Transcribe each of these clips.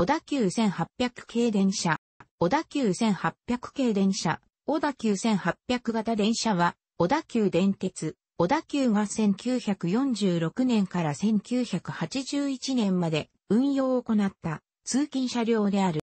小田急1800系電車、小田急1800系電車、小田急1800型電車は、小田急電鉄、小田急が1946年から1981年まで運用を行った通勤車両である。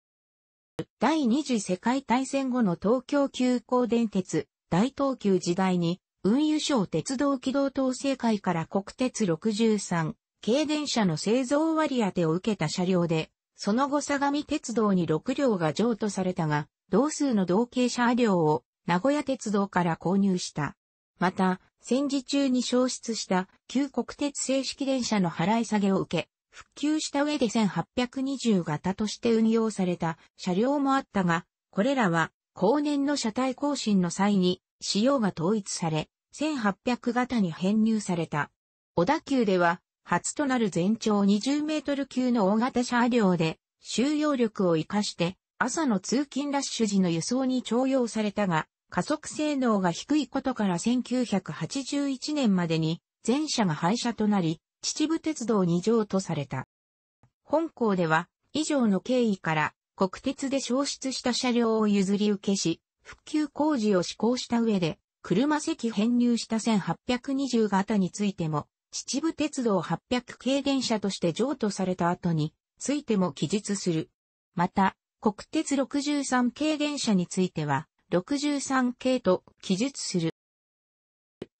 第二次世界大戦後の東京急行電鉄、大東急時代に、運輸省鉄道機動統制会から国鉄63、軽電車の製造割り当てを受けた車両で、その後相模鉄道に6両が譲渡されたが、同数の同型車両を名古屋鉄道から購入した。また、戦時中に消失した旧国鉄正式電車の払い下げを受け、復旧した上で1820型として運用された車両もあったが、これらは後年の車体更新の際に仕様が統一され、1800型に編入された。小田急では初となる全長20メートル級の大型車両で、収容力を活かして、朝の通勤ラッシュ時の輸送に徴用されたが、加速性能が低いことから1981年までに、全車が廃車となり、秩父鉄道に乗とされた。本校では、以上の経緯から、国鉄で消失した車両を譲り受けし、復旧工事を施行した上で、車席編入した1820型についても、秩父鉄道800系電車として譲渡された後についても記述する。また、国鉄63系電車については、63系と記述する。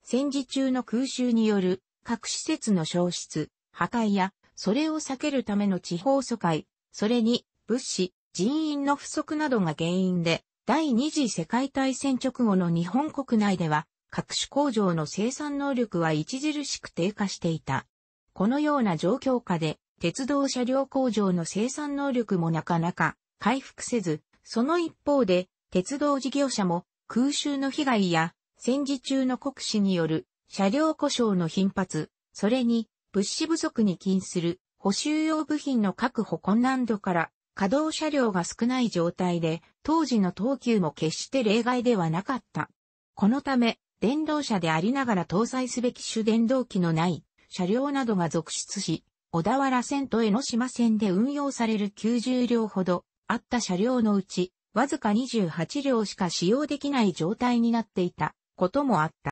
戦時中の空襲による各施設の消失、破壊や、それを避けるための地方疎開、それに物資、人員の不足などが原因で、第二次世界大戦直後の日本国内では、各種工場の生産能力は著しく低下していた。このような状況下で、鉄道車両工場の生産能力もなかなか回復せず、その一方で、鉄道事業者も空襲の被害や戦時中の国史による車両故障の頻発、それに物資不足に近する補修用部品の確保困難度から稼働車両が少ない状態で当時の東急も決して例外ではなかった。このため電動車でありながら搭載すべき主電動機のない車両などが続出し、小田原線と江ノ島線で運用される90両ほどあった車両のうち、わずか28両しか使用できない状態になっていたこともあった。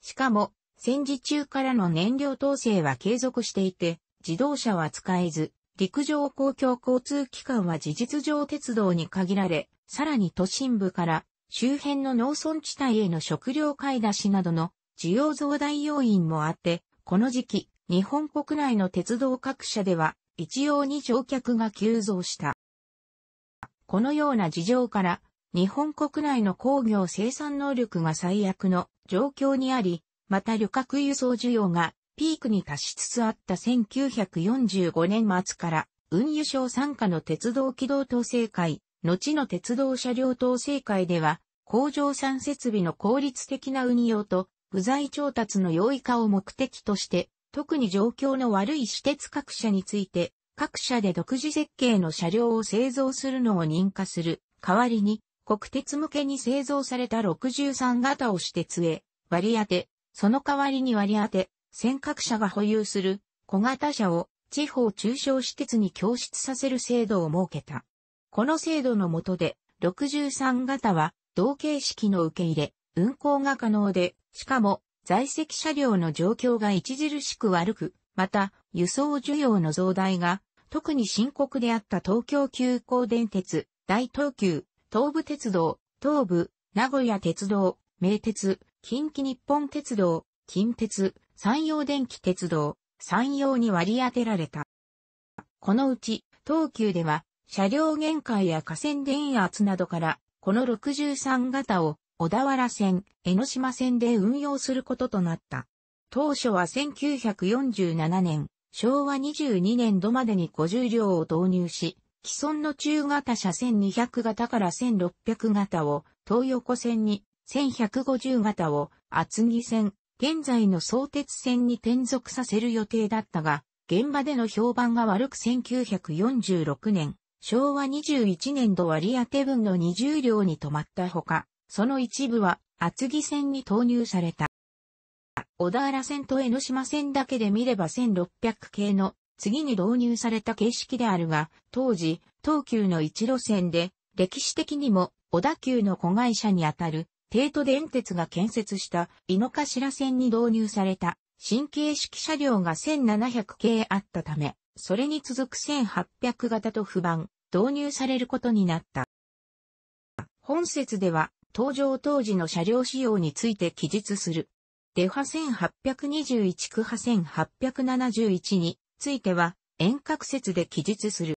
しかも、戦時中からの燃料統制は継続していて、自動車は使えず、陸上公共交通機関は事実上鉄道に限られ、さらに都心部から周辺の農村地帯への食料買い出しなどの需要増大要因もあって、この時期、日本国内の鉄道各社では一様に乗客が急増した。このような事情から、日本国内の工業生産能力が最悪の状況にあり、また旅客輸送需要がピークに達しつつあった1945年末から、運輸省参加の鉄道機動統制会、後の鉄道車両統制会では、工場産設備の効率的な運用と、部材調達の容易化を目的として、特に状況の悪い私鉄各社について、各社で独自設計の車両を製造するのを認可する。代わりに、国鉄向けに製造された63型を私鉄へ割り当て、その代わりに割り当て、尖閣社が保有する小型車を地方中小私鉄に供出させる制度を設けた。この制度の下で、63型は同形式の受け入れ、運行が可能で、しかも在籍車両の状況が著しく悪く、また輸送需要の増大が特に深刻であった東京急行電鉄、大東急、東武鉄道、東武、名古屋鉄道、名鉄、近畿日本鉄道、近鉄、山陽電気鉄道、山陽に割り当てられた。このうち、東急では車両限界や河川電圧などから、この63型を小田原線、江ノ島線で運用することとなった。当初は1947年、昭和22年度までに50両を導入し、既存の中型車1 200型から1600型を東横線に、1150型を厚木線、現在の相鉄線に転属させる予定だったが、現場での評判が悪く1946年、昭和21年度割当分の20両に止まったほか、その一部は厚木線に投入された。小田原線と江ノ島線だけで見れば1600系の次に導入された形式であるが、当時、東急の一路線で、歴史的にも小田急の子会社にあたる、帝都電鉄が建設した井の頭線に導入された。新形式車両が1700系あったため、それに続く1800型と不版、導入されることになった。本説では、登場当時の車両仕様について記述する。デハ1821区ハ1871については、遠隔説で記述する。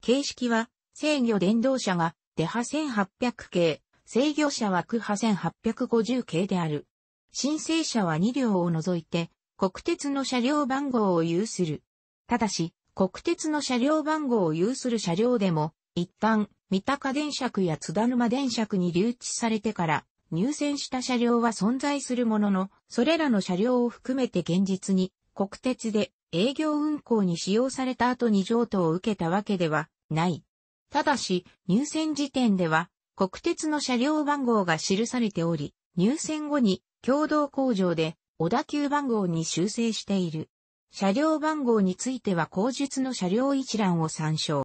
形式は、制御電動車がデハ1800系、制御車は区ハ1850系である。申請者は2両を除いて、国鉄の車両番号を有する。ただし、国鉄の車両番号を有する車両でも、一旦、三鷹電車区や津田沼電車区に留置されてから、入線した車両は存在するものの、それらの車両を含めて現実に、国鉄で営業運行に使用された後に譲渡を受けたわけではない。ただし、入線時点では、国鉄の車両番号が記されており、入線後に共同工場で小田急番号に修正している。車両番号については後述の車両一覧を参照。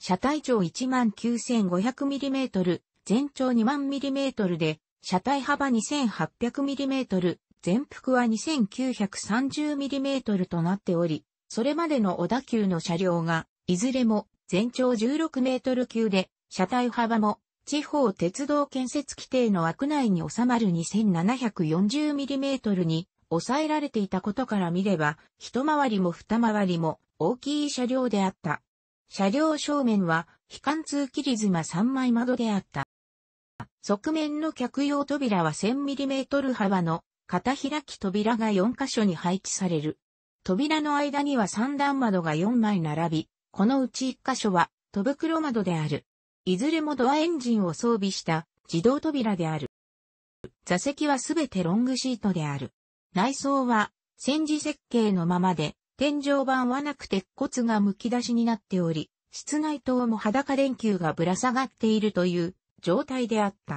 車体長 19,500mm、全長2万 m m で、車体幅 2,800mm、全幅は 2,930mm となっており、それまでの小田急の車両が、いずれも全長16メートル級で、車体幅も地方鉄道建設規定の枠内に収まる 2740mm に抑えられていたことから見れば、一回りも二回りも大きい車両であった。車両正面は、非貫通切り妻3枚窓であった。側面の客用扉は 1000mm 幅の片開き扉が4箇所に配置される。扉の間には三段窓が4枚並び、このうち1箇所は戸袋窓である。いずれもドアエンジンを装備した自動扉である。座席はすべてロングシートである。内装は戦時設計のままで、天井板はなく鉄骨が剥き出しになっており、室内灯も裸電球がぶら下がっているという状態であった。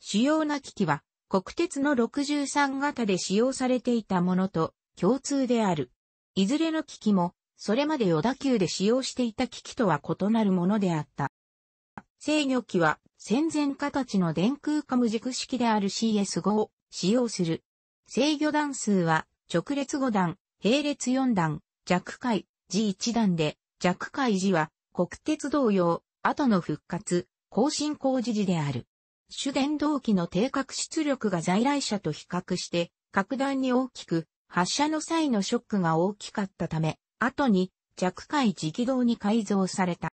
主要な機器は国鉄の63型で使用されていたものと共通である。いずれの機器もそれまで小田急で使用していた機器とは異なるものであった。制御機は戦前形の電空化無軸式である CS5 を使用する。制御段数は直列5段、並列4段、弱回 G1 段で、弱回時は国鉄同様、後の復活、更新工事時である。主電動機の定格出力が在来車と比較して、格段に大きく、発射の際のショックが大きかったため、後に弱回磁気道に改造された。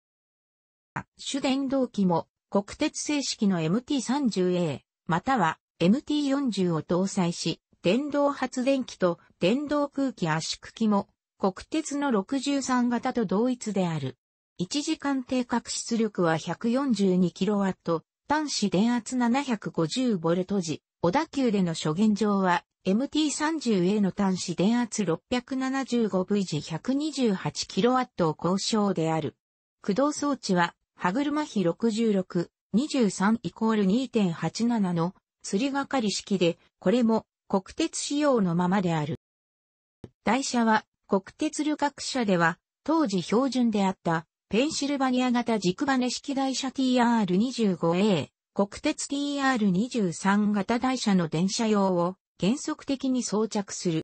主電動機も国鉄正式の MT30A または MT40 を搭載し、電動発電機と電動空気圧縮機も国鉄の63型と同一である。1時間定格出力は 142kW、端子電圧 750V 時、小田急での諸現状は MT30A の端子電圧 675V 時 128kW を交渉である。駆動装置は歯車比66、23イコール2.87のすりがかり式で、これも国鉄仕様のままである。台車は国鉄旅客車では当時標準であったペンシルバニア型軸羽式台車 TR25A、国鉄 TR23 型台車の電車用を原則的に装着する。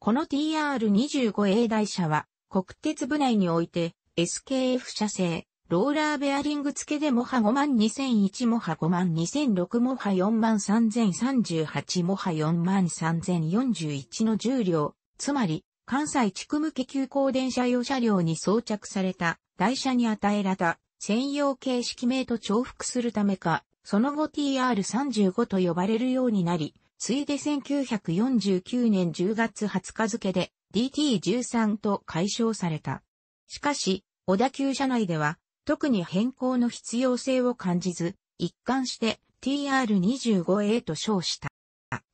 この TR25A 台車は国鉄部内において SKF 車製、ローラーベアリング付けでモハ5万2001モハ5万2006モハ4万3038モハ4万3041の重量、つまり関西地区向け急行電車用車両に装着された台車に与えられた専用形式名と重複するためか、その後 TR35 と呼ばれるようになり、ついで1949年10月20日付で DT13 と解消された。しかし、小田急車内では特に変更の必要性を感じず、一貫して TR25A と称した。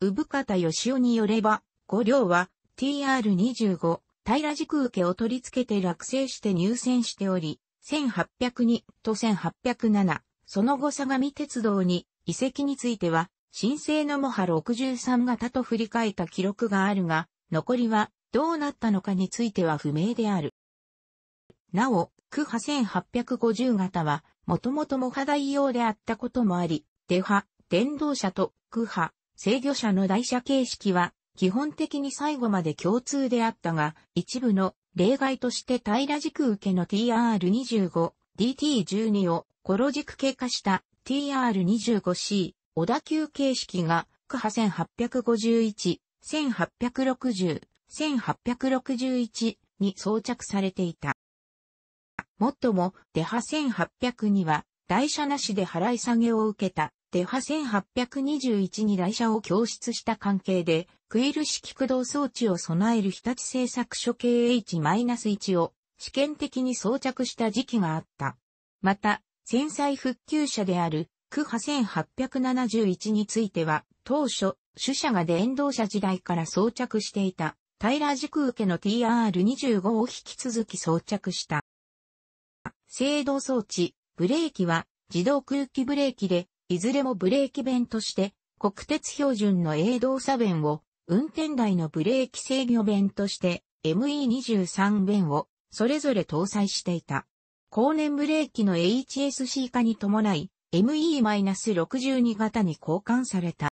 産方義雄によれば、五両は TR25 平軸受けを取り付けて落成して入選しており、1802と1807、その後相模鉄道に遺跡については、新生のモハ63型と振り返った記録があるが、残りはどうなったのかについては不明である。なお、クハ1850型は、もともとも派代用であったこともあり、デハ、電動車とクハ、制御車の台車形式は、基本的に最後まで共通であったが、一部の例外として平軸受けの TR25、DT12 をコロ軸経過した TR25C、小田急形式が、クハ1851、1860、1861に装着されていた。もっとも、デハ1800には、台車なしで払い下げを受けた、デハ1821に台車を供出した関係で、クイル式駆動装置を備える日立製作所 KH-1 を試験的に装着した時期があった。また、戦災復旧車である、クハ1871については、当初、主車が電動車時代から装着していた、タイラー軸受けの TR25 を引き続き装着した。制動装置、ブレーキは自動空気ブレーキで、いずれもブレーキ弁として、国鉄標準の A 動作弁を、運転台のブレーキ制御弁として、ME23 弁を、それぞれ搭載していた。後年ブレーキの HSC 化に伴い、ME-62 型に交換された。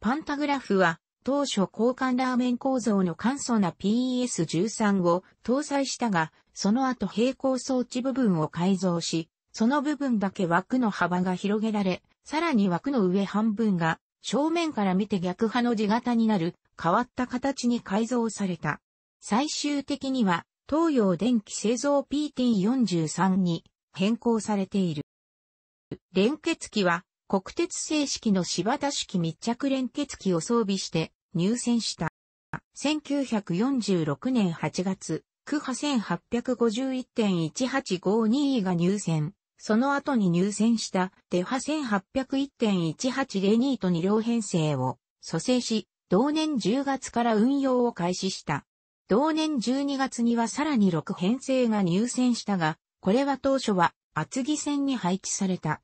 パンタグラフは、当初交換ラーメン構造の簡素な PES13 を搭載したが、その後平行装置部分を改造し、その部分だけ枠の幅が広げられ、さらに枠の上半分が正面から見て逆派の字型になる変わった形に改造された。最終的には東洋電気製造 PT43 に変更されている。連結機は国鉄正式の柴田式密着連結機を装備して入選した。1946年8月、区派1851.1852位が入選。その後に入選したデハ1801.1802と2両編成を蘇生し、同年10月から運用を開始した。同年12月にはさらに6編成が入選したが、これは当初は厚木線に配置された。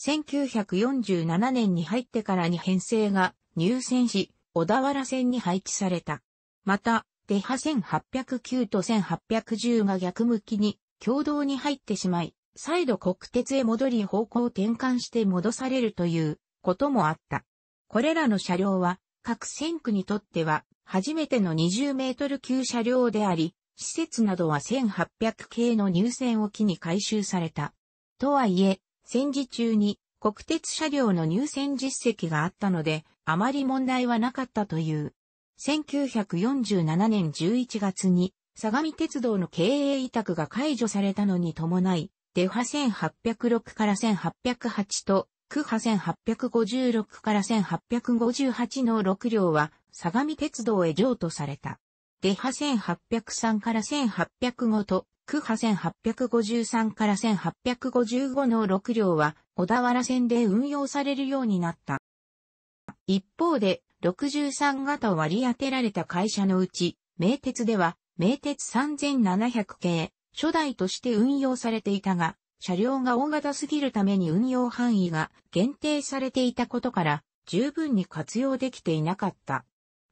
1947年に入ってからに編成が入選し、小田原線に配置された。また、デハ1809と1810が逆向きに共同に入ってしまい、再度国鉄へ戻り方向転換して戻されるということもあった。これらの車両は各線区にとっては初めての20メートル級車両であり、施設などは1800系の入線を機に改修された。とはいえ、戦時中に国鉄車両の入線実績があったので、あまり問題はなかったという。1947年11月に、相模鉄道の経営委託が解除されたのに伴い、デハ1806から1808と、区ハ1856から1858の6両は、相模鉄道へ譲渡された。デハ1803から1805と、区ハ1853から1855の6両は、小田原線で運用されるようになった。一方で、63型割り当てられた会社のうち、名鉄では、名鉄3700系、初代として運用されていたが、車両が大型すぎるために運用範囲が限定されていたことから、十分に活用できていなかった。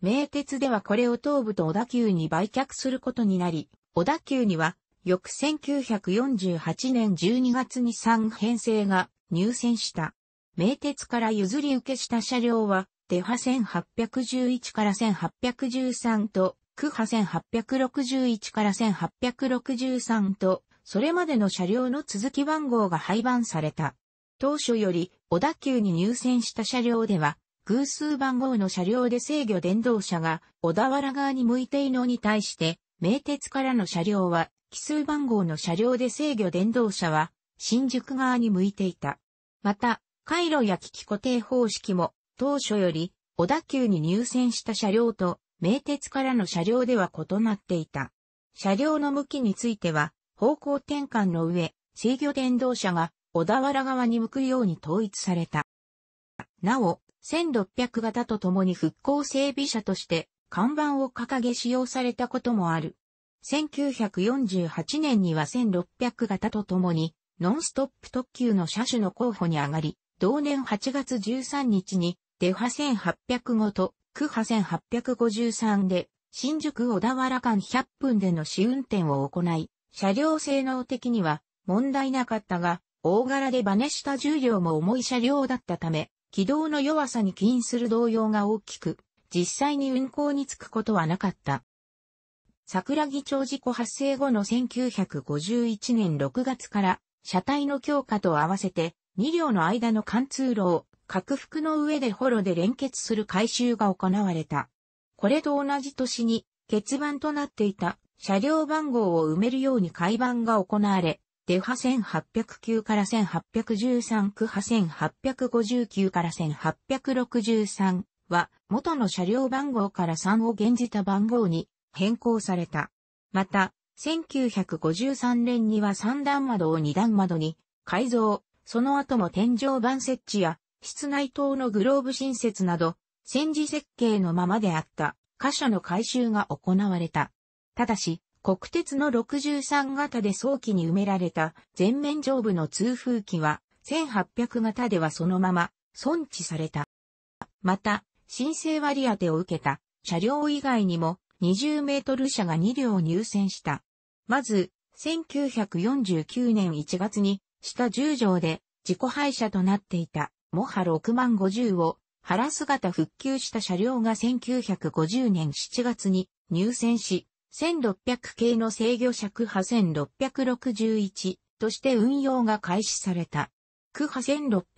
名鉄ではこれを東部と小田急に売却することになり、小田急には、翌1948年12月に3編成が入選した。名鉄から譲り受けした車両は、デハ1811から1813と、クハ1861から1863と、それまでの車両の続き番号が廃盤された。当初より、小田急に入線した車両では、偶数番号の車両で制御電動車が小田原側に向いているのに対して、名鉄からの車両は、奇数番号の車両で制御電動車は、新宿側に向いていた。また、回路や機器固定方式も当初より小田急に入線した車両と名鉄からの車両では異なっていた。車両の向きについては方向転換の上、制御電動車が小田原側に向くように統一された。なお、1600型と共に復興整備車として看板を掲げ使用されたこともある。1948年には1600型とともにノンストップ特急の車種の候補に上がり、同年8月13日にデハ1805とクハ1853で、新宿小田原間100分での試運転を行い、車両性能的には問題なかったが、大柄でバネした重量も重い車両だったため、軌道の弱さに起因する動揺が大きく、実際に運行につくことはなかった。桜木町事故発生後の1951年6月から、車体の強化と合わせて、2両の間の貫通路を拡幅の上でホロで連結する改修が行われた。これと同じ年に、欠番となっていた車両番号を埋めるように改番が行われ、デハ1809から1813区ハ1859から1863は元の車両番号から3を現じた番号に変更された。また、1953年には3段窓を2段窓に改造、その後も天井板設置や室内灯のグローブ新設など、戦時設計のままであった貨車の改修が行われた。ただし、国鉄の63型で早期に埋められた全面上部の通風機は1800型ではそのまま損置された。また、申請割当てを受けた車両以外にも20メートル車が2両入選した。まず、1949年1月に下10条で自己廃車となっていたモハ6万50を、原姿復旧した車両が1950年7月に入線し、1600系の制御車区派1661として運用が開始された。区波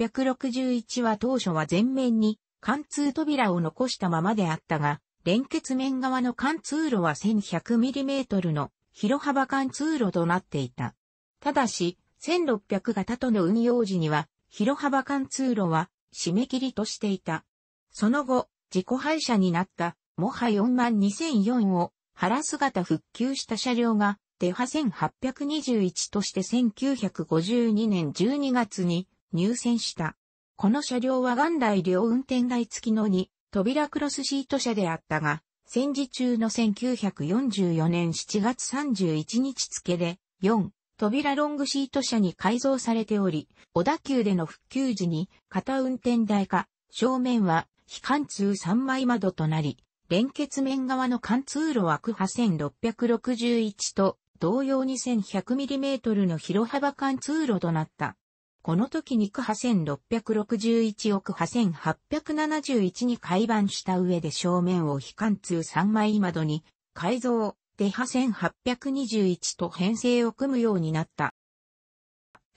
1661は当初は前面に貫通扉を残したままであったが、連結面側の貫通路は 1100mm の広幅貫通路となっていた。ただし、1600型との運用時には、広幅貫通路は締め切りとしていた。その後、自己廃車になった、モハ4万2004を原姿復旧した車両が、デハ1821として1952年12月に入線した。この車両は元来両運転台付きの2、扉クロスシート車であったが、戦時中の1944年7月31日付で、4、扉ロングシート車に改造されており、小田急での復旧時に片運転台か、正面は非貫通3枚窓となり、連結面側の貫通路は区波1661と同様に 1100mm の広幅貫通路となった。この時に区波1661を区波1871に改版した上で正面を非貫通3枚窓に改造、デハ1821と編成を組むようになった。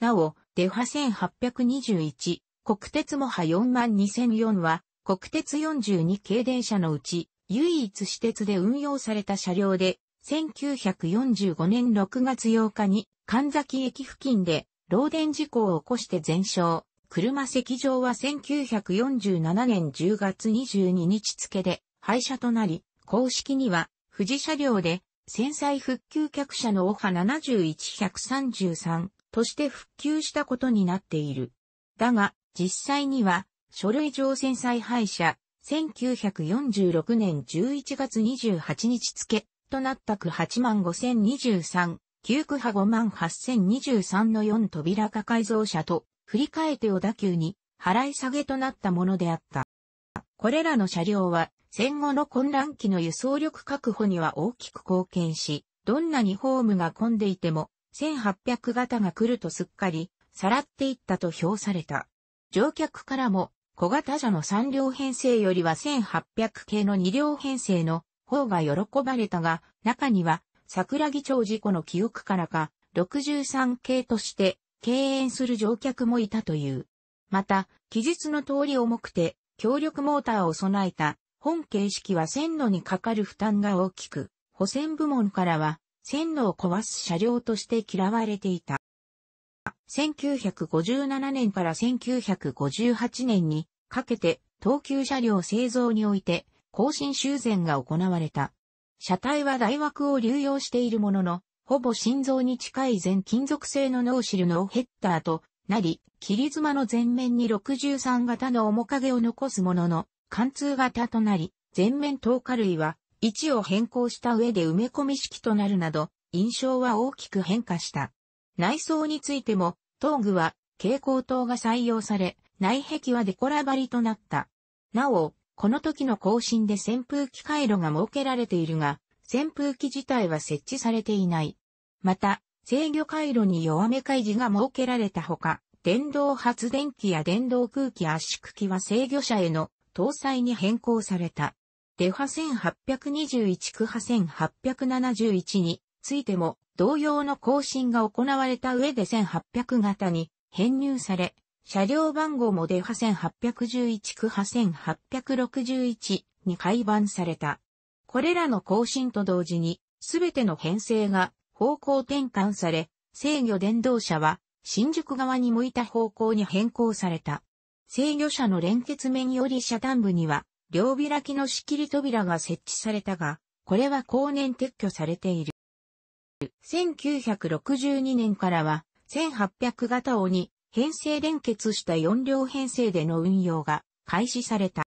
なお、デハ1821、国鉄モハ42004は、国鉄42系電車のうち、唯一私鉄で運用された車両で、1945年6月8日に、神崎駅付近で、漏電事故を起こして全焼。車席上は1947年10月22日付で廃車となり、公式には富士車両で戦災復旧客車のオハ71133として復旧したことになっている。だが、実際には、書類上戦災廃車、1946年11月28日付となった区85023、旧区派58023の4扉化改造車と、振り替えて小田急に払い下げとなったものであった。これらの車両は戦後の混乱期の輸送力確保には大きく貢献し、どんなにホームが混んでいても、1800型が来るとすっかり、さらっていったと評された。乗客からも、小型車の3両編成よりは1800系の2両編成の方が喜ばれたが、中には桜木町事故の記憶からか、63系として敬遠する乗客もいたという。また、記述の通り重くて、強力モーターを備えた本形式は線路にかかる負担が大きく、保線部門からは線路を壊す車両として嫌われていた。1957年から1958年にかけて東急車両製造において更新修繕が行われた。車体は大枠を流用しているものの、ほぼ心臓に近い全金属製のノーシルノーヘッダーとなり、切り妻の前面に63型の面影を残すものの、貫通型となり、全面透過類は位置を変更した上で埋め込み式となるなど、印象は大きく変化した。内装についても、東具は蛍光灯が採用され、内壁はデコラ張りとなった。なお、この時の更新で扇風機回路が設けられているが、扇風機自体は設置されていない。また、制御回路に弱め開示が設けられたほか、電動発電機や電動空気圧縮機は制御車への搭載に変更された。デファ1821区ハ1871についても同様の更新が行われた上で1800型に編入され、車両番号もデファ1811区ハ1861に改版された。これらの更新と同時に、すべての編成が方向転換され、制御電動車は新宿側に向いた方向に変更された。制御車の連結面より車端部には、両開きの仕切り扉が設置されたが、これは後年撤去されている。1962年からは、1800型をに編成連結した4両編成での運用が開始された。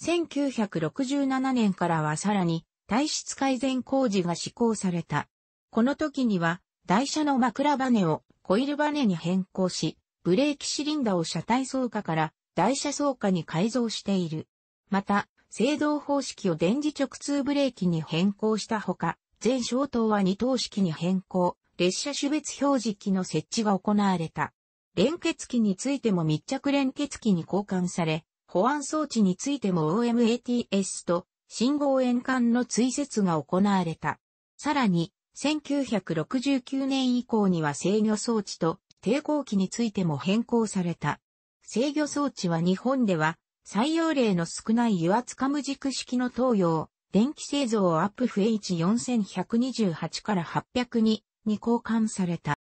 1967年からはさらに体質改善工事が施行された。この時には台車の枕バネをコイルバネに変更し、ブレーキシリンダを車体装架から台車装架に改造している。また、制動方式を電磁直通ブレーキに変更したほか、全消灯は二等式に変更、列車種別表示機の設置が行われた。連結機についても密着連結機に交換され、保安装置についても OMATS と信号円管の追設が行われた。さらに、1969年以降には制御装置と抵抗器についても変更された。制御装置は日本では採用例の少ない油圧カム軸式の東洋、電気製造アップフ H4128 から800にに交換された。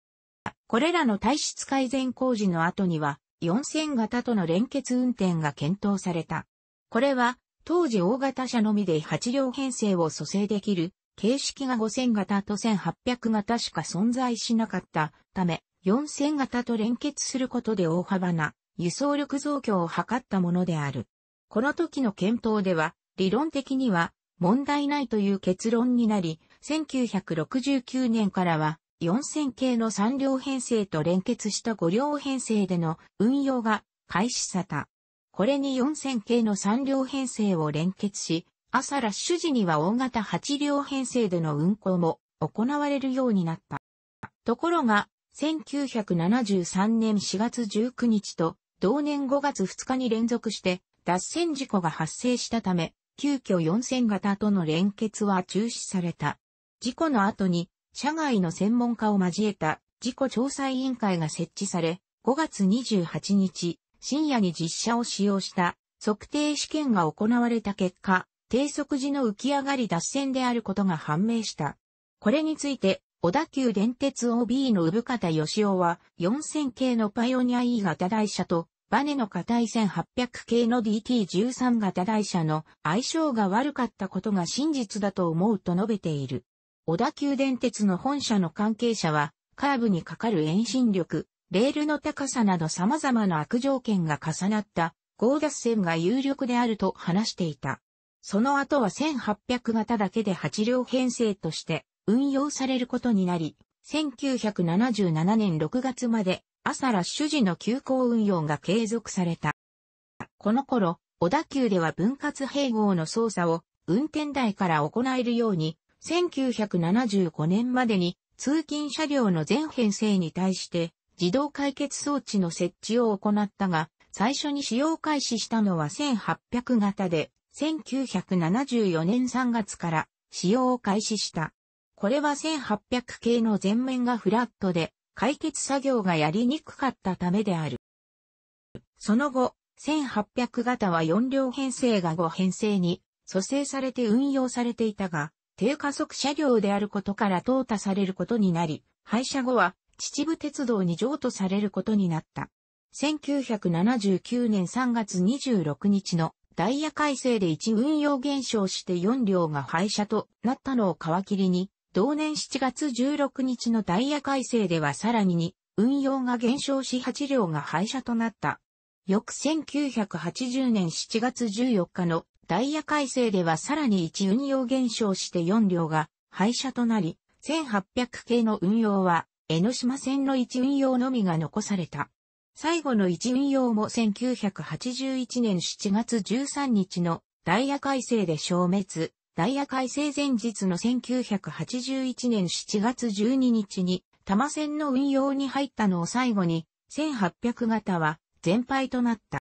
これらの体質改善工事の後には4000型との連結運転が検討された。これは当時大型車のみで8両編成を蘇生できる形式が5000型と1800型しか存在しなかったため4000型と連結することで大幅な輸送力増強を図ったものである。この時の検討では、理論的には問題ないという結論になり、1969年からは4000系の3両編成と連結した5両編成での運用が開始された。これに4000系の3両編成を連結し、朝ラッシュ時には大型8両編成での運行も行われるようになった。ところが、1973年4月19日と同年5月2日に連続して脱線事故が発生したため、急遽4000型との連結は中止された。事故の後に、社外の専門家を交えた事故調査委員会が設置され、5月28日、深夜に実車を使用した測定試験が行われた結果、低速時の浮き上がり脱線であることが判明した。これについて、小田急電鉄 OB の産方義雄は、4000系のパイオニア E 型台車と、バネの硬い1800系の DT13 型台車の相性が悪かったことが真実だと思うと述べている。小田急電鉄の本社の関係者は、カーブにかかる遠心力、レールの高さなど様々な悪条件が重なった合脱線が有力であると話していた。その後は1800型だけで8両編成として運用されることになり、1977年6月まで朝ラッシュ時の休校運用が継続された。この頃、小田急では分割併合の操作を運転台から行えるように、1975年までに通勤車両の全編成に対して自動解決装置の設置を行ったが、最初に使用開始したのは1800型で、1974年3月から使用を開始した。これは1800系の前面がフラットで、解決作業がやりにくかったためである。その後、1800型は4両編成が5編成に、蘇生されて運用されていたが、低加速車両であることから淘汰されることになり、廃車後は秩父鉄道に譲渡されることになった。1979年3月26日のダイヤ改正で1運用減少して4両が廃車となったのを皮切りに、同年7月16日のダイヤ改正ではさらに運用が減少し8両が廃車となった。翌1980年7月14日のダイヤ改正ではさらに1運用減少して4両が廃車となり、1800系の運用は江ノ島線の1運用のみが残された。最後の1運用も1981年7月13日のダイヤ改正で消滅、ダイヤ改正前日の1981年7月12日に、多摩線の運用に入ったのを最後に、1800型は全廃となった。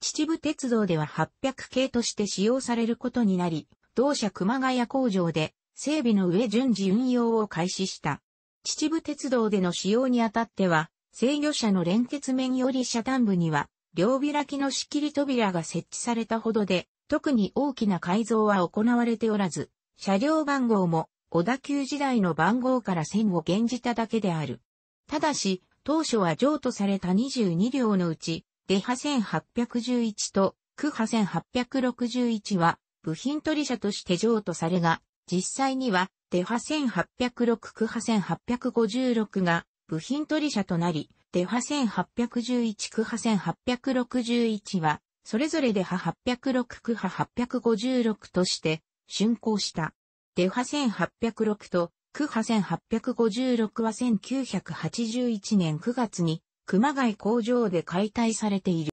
秩父鉄道では800系として使用されることになり、同社熊谷工場で整備の上順次運用を開始した。秩父鉄道での使用にあたっては、制御車の連結面より車端部には、両開きの仕切り扉が設置されたほどで、特に大きな改造は行われておらず、車両番号も小田急時代の番号から線を現じただけである。ただし、当初は譲渡された22両のうち、デハ1811とクハ1861は部品取り車として譲渡されが、実際にはデハ1806クハ1856が部品取り車となり、デハ1811クハ1861はそれぞれで派806区派856として、竣工した。出派1806と、区派1856は1981年9月に、熊谷工場で解体されている。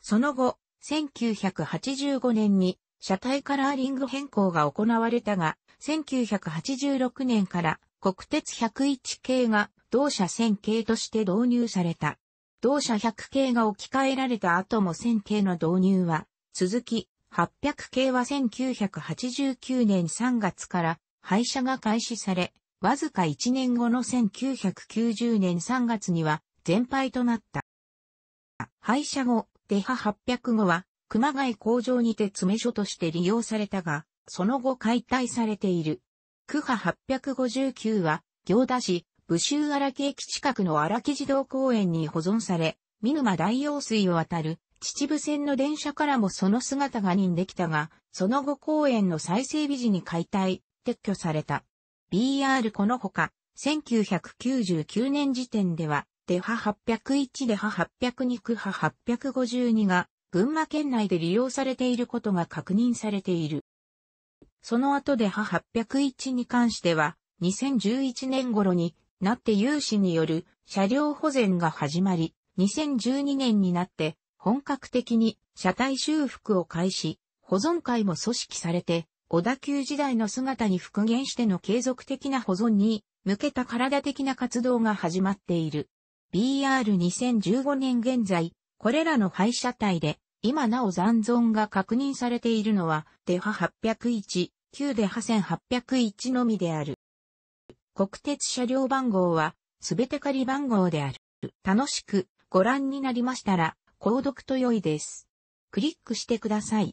その後、1985年に、車体カラーリング変更が行われたが、1986年から、国鉄101系が同0線系として導入された。同社100系が置き換えられた後も1000系の導入は続き、800系は1989年3月から廃車が開始され、わずか1年後の1990年3月には全廃となった。廃車後、デハ800後は熊谷工場にて詰め所として利用されたが、その後解体されている。区ハ859は行田市武州荒木駅近くの荒木児童公園に保存され、見沼大用水を渡る秩父線の電車からもその姿が認できたが、その後公園の再整備時に解体、撤去された。BR このほか、1999年時点では、デハ801デハ802区ハ852が、群馬県内で利用されていることが確認されている。その後でハ801に関しては、2011年頃になって有志による車両保全が始まり、2012年になって本格的に車体修復を開始、保存会も組織されて、小田急時代の姿に復元しての継続的な保存に向けた体的な活動が始まっている。BR2015 年現在、これらの廃車体で、今なお残存が確認されているのは、デハ801、旧デハ1801のみである。国鉄車両番号は、すべて仮番号である。楽しくご覧になりましたら、購読と良いです。クリックしてください。